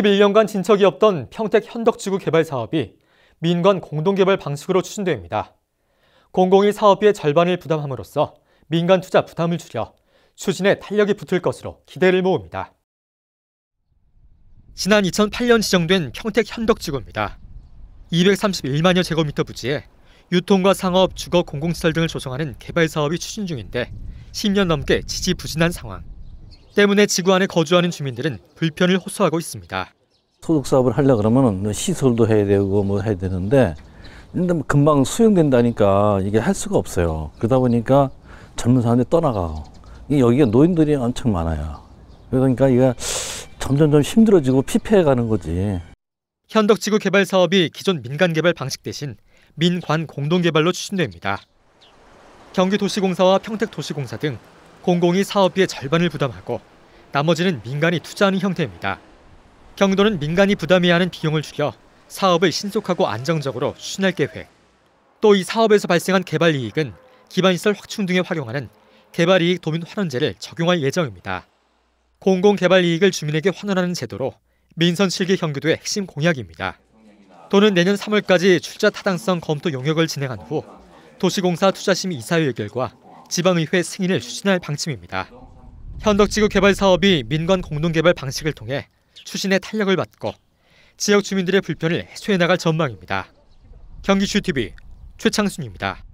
11년간 진척이 없던 평택 현덕지구 개발 사업이 민관 공동개발 방식으로 추진됩니다. 공공이 사업비의 절반을 부담함으로써 민간 투자 부담을 줄여 추진에 탄력이 붙을 것으로 기대를 모읍니다. 지난 2008년 지정된 평택 현덕지구입니다. 231만여 제곱미터 부지에 유통과 상업, 주거, 공공시설 등을 조성하는 개발 사업이 추진 중인데 10년 넘게 지지부진한 상황. 때문에 지구 안에 거주하는 주민들은 불편을 호소하고 있습니다. 소득 사업을 하려 그러면 뭐 시설도 해야 되고 뭐 해야 되는데 근데 뭐 금방 수용된다니까 이게 할 수가 없어요. 그러다 보니까 젊은 사람들이 떠나가고 여기가 노인들이 엄청 많아요. 그러니까 이게 점점점 힘들어지고 피폐해가는 거지. 현덕지구 개발 사업이 기존 민간 개발 방식 대신 민관 공동 개발로 추진됩니다. 경기도시공사와 평택도시공사 등 공공이 사업비의 절반을 부담하고 나머지는 민간이 투자하는 형태입니다. 경도는 민간이 부담해야 하는 비용을 줄여 사업을 신속하고 안정적으로 추진할 계획. 또 이 사업에서 발생한 개발 이익은 기반시설 확충 등에 활용하는 개발이익 도민 환원제를 적용할 예정입니다. 공공개발이익을 주민에게 환원하는 제도로 민선 7기 경기도의 핵심 공약입니다. 도는 내년 3월까지 출자 타당성 검토 용역을 진행한 후 도시공사 투자심의 이사회 결과 지방의회 승인을 추진할 방침입니다. 현덕지구 개발 사업이 민관 공동개발 방식을 통해 추진에 탄력을 받고 지역 주민들의 불편을 해소해 나갈 전망입니다. 경기슈 TV 최창순입니다.